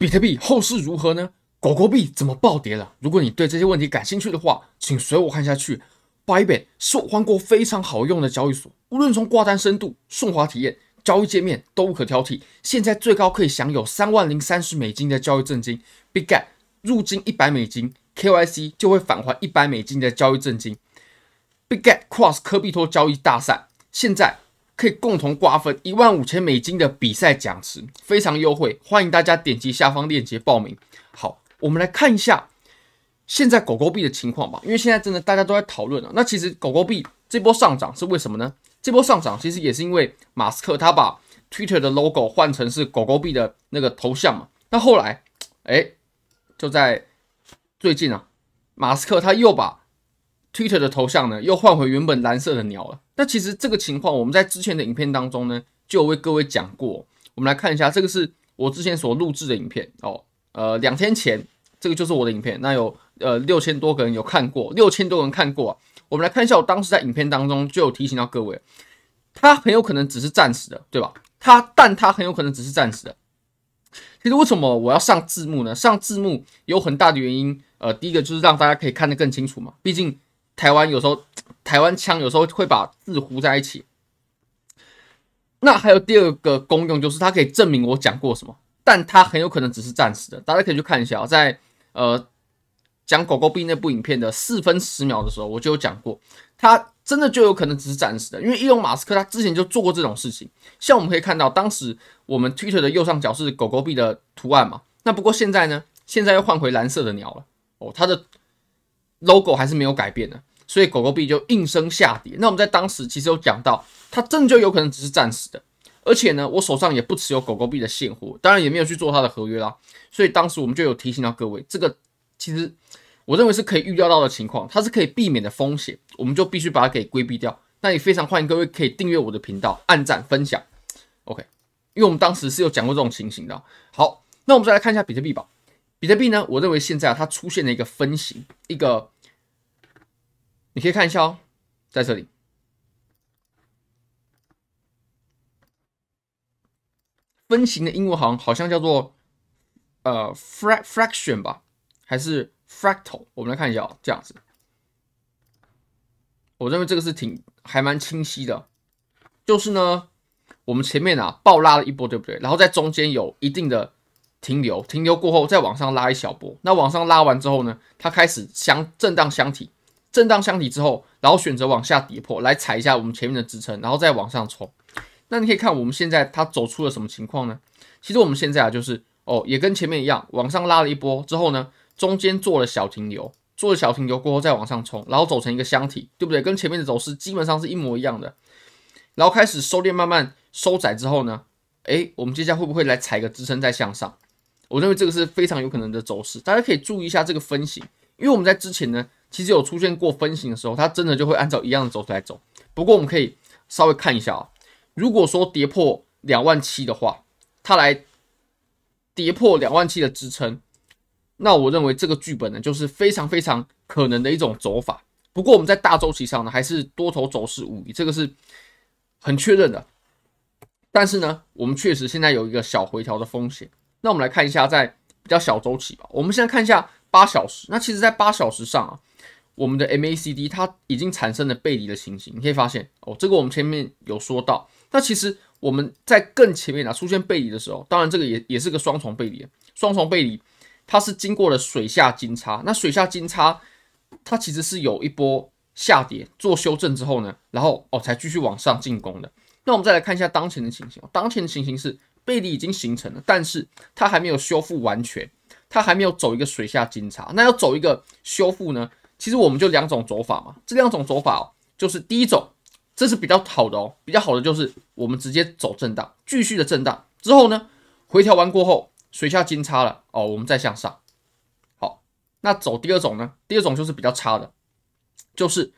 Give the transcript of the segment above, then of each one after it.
比特币后市如何呢？狗狗币怎么暴跌了？如果你对这些问题感兴趣的话，请随我看下去。b y b e n c e 是我换过非常好用的交易所，无论从挂单深度、顺滑体验、交易界面都无可挑剔。现在最高可以享有三万零三十美金的交易证金。b i g g a p 入金一百美金，KYC 就会返还一百美金的交易证金。b i g g a p Cross 科币托交易大赛现在。可以共同瓜分一万五千美金的比赛奖池，非常优惠，欢迎大家点击下方链接报名。好，我们来看一下现在狗狗币的情况吧，因为现在真的大家都在讨论了。那其实狗狗币这波上涨是为什么呢？这波上涨其实也是因为马斯克他把 Twitter 的 logo 换成是狗狗币的那个头像嘛。那后来，哎，就在最近啊，马斯克他又把 Twitter 的头像呢，又换回原本蓝色的鸟了。那其实这个情况，我们在之前的影片当中呢，就有为各位讲过。我们来看一下，这个是我之前所录制的影片哦。呃，两天前这个就是我的影片，那有呃六千多个人有看过，六千多人看过啊。我们来看一下，我当时在影片当中就有提醒到各位，它很有可能只是暂时的，对吧？它，但它很有可能只是暂时的。其实为什么我要上字幕呢？上字幕有很大的原因，呃，第一个就是让大家可以看得更清楚嘛，毕竟。台湾有时候，台湾腔有时候会把字糊在一起。那还有第二个功用，就是它可以证明我讲过什么，但它很有可能只是暂时的。大家可以去看一下在呃讲狗狗币那部影片的四分十秒的时候，我就有讲过，它真的就有可能只是暂时的，因为伊隆马斯克他之前就做过这种事情。像我们可以看到，当时我们 Twitter 的右上角是狗狗币的图案嘛？那不过现在呢，现在又换回蓝色的鸟了哦，它的。logo 还是没有改变的，所以狗狗币就应声下跌。那我们在当时其实有讲到，它这就有可能只是暂时的，而且呢，我手上也不持有狗狗币的现货，当然也没有去做它的合约啦。所以当时我们就有提醒到各位，这个其实我认为是可以预料到的情况，它是可以避免的风险，我们就必须把它给规避掉。那也非常欢迎各位可以订阅我的频道，按赞分享。OK，因为我们当时是有讲过这种情形的。好，那我们再来看一下比特币吧。比特币呢？我认为现在啊，它出现了一个分型，一个你可以看一下哦，在这里，分型的英文好像叫做呃 f r a c t r c t i o n 吧，还是 fractal？我们来看一下哦，这样子，我认为这个是挺还蛮清晰的，就是呢，我们前面啊，暴拉了一波，对不对？然后在中间有一定的。停留，停留过后再往上拉一小波，那往上拉完之后呢，它开始箱震荡箱体，震荡箱体之后，然后选择往下跌破来踩一下我们前面的支撑，然后再往上冲。那你可以看我们现在它走出了什么情况呢？其实我们现在啊，就是哦，也跟前面一样，往上拉了一波之后呢，中间做了小停留，做了小停留过后再往上冲，然后走成一个箱体，对不对？跟前面的走势基本上是一模一样的。然后开始收敛，慢慢收窄之后呢，诶，我们接下来会不会来踩个支撑再向上？我认为这个是非常有可能的走势，大家可以注意一下这个分型，因为我们在之前呢，其实有出现过分型的时候，它真的就会按照一样的走势来走。不过我们可以稍微看一下啊，如果说跌破两万七的话，它来跌破两万七的支撑，那我认为这个剧本呢，就是非常非常可能的一种走法。不过我们在大周期上呢，还是多头走势无疑，这个是很确认的。但是呢，我们确实现在有一个小回调的风险。那我们来看一下，在比较小周期吧。我们现在看一下八小时，那其实在八小时上啊，我们的 MACD 它已经产生了背离的情形。你可以发现哦，这个我们前面有说到。那其实我们在更前面啊出现背离的时候，当然这个也也是个双重背离。双重背离它是经过了水下金叉，那水下金叉它其实是有一波下跌做修正之后呢，然后哦才继续往上进攻的。那我们再来看一下当前的情形，当前的情形是。背离已经形成了，但是它还没有修复完全，它还没有走一个水下金叉，那要走一个修复呢？其实我们就两种走法嘛，这两种走法就是第一种，这是比较好的哦，比较好的就是我们直接走震荡，继续的震荡之后呢，回调完过后水下金叉了哦，我们再向上。好，那走第二种呢？第二种就是比较差的，就是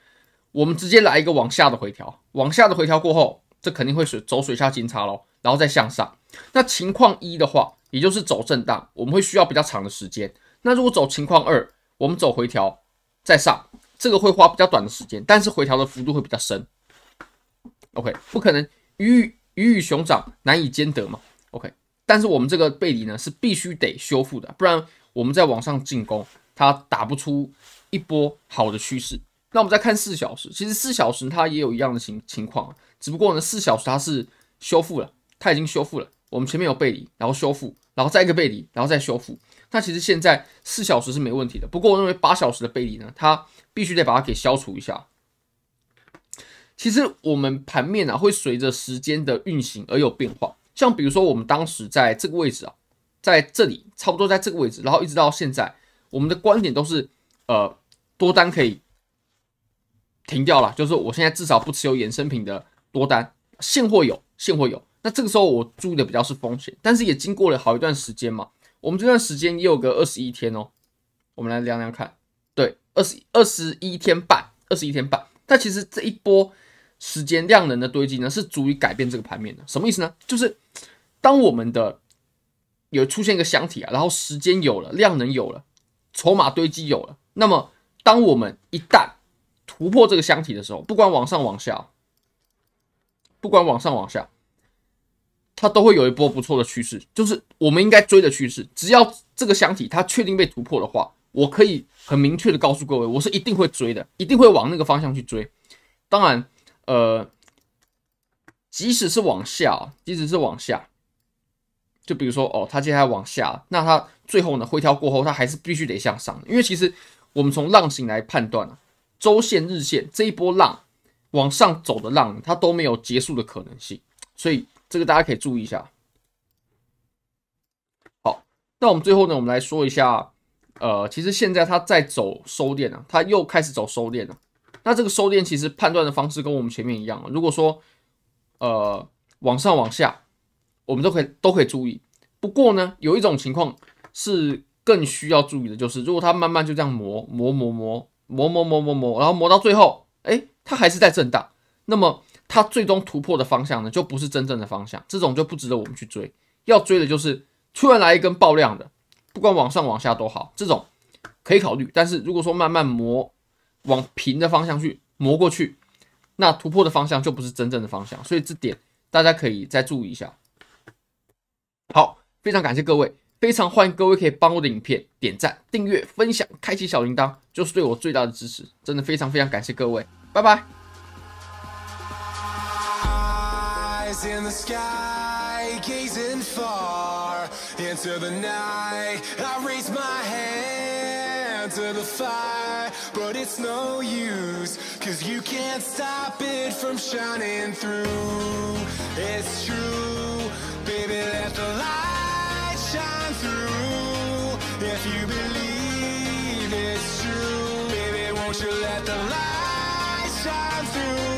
我们直接来一个往下的回调，往下的回调过后，这肯定会是走水下金叉喽，然后再向上。那情况一的话，也就是走震荡，我们会需要比较长的时间。那如果走情况二，我们走回调再上，这个会花比较短的时间，但是回调的幅度会比较深。OK，不可能鱼鱼与熊掌难以兼得嘛。OK，但是我们这个背离呢是必须得修复的，不然我们在往上进攻，它打不出一波好的趋势。那我们再看四小时，其实四小时它也有一样的情情况，只不过呢四小时它是修复了，它已经修复了。我们前面有背离，然后修复，然后再一个背离，然后再修复。那其实现在四小时是没问题的。不过我认为八小时的背离呢，它必须得把它给消除一下。其实我们盘面啊，会随着时间的运行而有变化。像比如说我们当时在这个位置啊，在这里差不多在这个位置，然后一直到现在，我们的观点都是，呃，多单可以停掉了。就是我现在至少不持有衍生品的多单，现货有，现货有。那这个时候我注意的比较是风险，但是也经过了好一段时间嘛。我们这段时间也有个二十一天哦，我们来量量看，对，二十二十一天半，二十一天半。但其实这一波时间量能的堆积呢，是足以改变这个盘面的。什么意思呢？就是当我们的有出现一个箱体啊，然后时间有了，量能有了，筹码堆积有了，那么当我们一旦突破这个箱体的时候，不管往上往下，不管往上往下。它都会有一波不错的趋势，就是我们应该追的趋势。只要这个箱体它确定被突破的话，我可以很明确的告诉各位，我是一定会追的，一定会往那个方向去追。当然，呃，即使是往下，即使是往下，就比如说哦，它接下来往下，那它最后呢，回调过后，它还是必须得向上，因为其实我们从浪形来判断啊，周线、日线这一波浪往上走的浪，它都没有结束的可能性，所以。这个大家可以注意一下。好，那我们最后呢，我们来说一下，呃，其实现在它在走收敛啊，它又开始走收敛了。那这个收敛其实判断的方式跟我们前面一样，如果说呃往上往下，我们都可以都可以注意。不过呢，有一种情况是更需要注意的，就是如果它慢慢就这样磨磨磨磨磨磨磨磨磨，然后磨到最后，哎，它还是在震荡，那么。它最终突破的方向呢，就不是真正的方向，这种就不值得我们去追。要追的就是突然来一根爆量的，不管往上往下都好，这种可以考虑。但是如果说慢慢磨，往平的方向去磨过去，那突破的方向就不是真正的方向。所以这点大家可以再注意一下。好，非常感谢各位，非常欢迎各位可以帮我的影片点赞、订阅、分享、开启小铃铛，就是对我最大的支持。真的非常非常感谢各位，拜拜。Eyes in the sky, gazing far into the night. I raise my hand to the fire, but it's no use, cause you can't stop it from shining through. It's true, baby, let the light shine through. If you believe it's true, baby, won't you let the light shine through?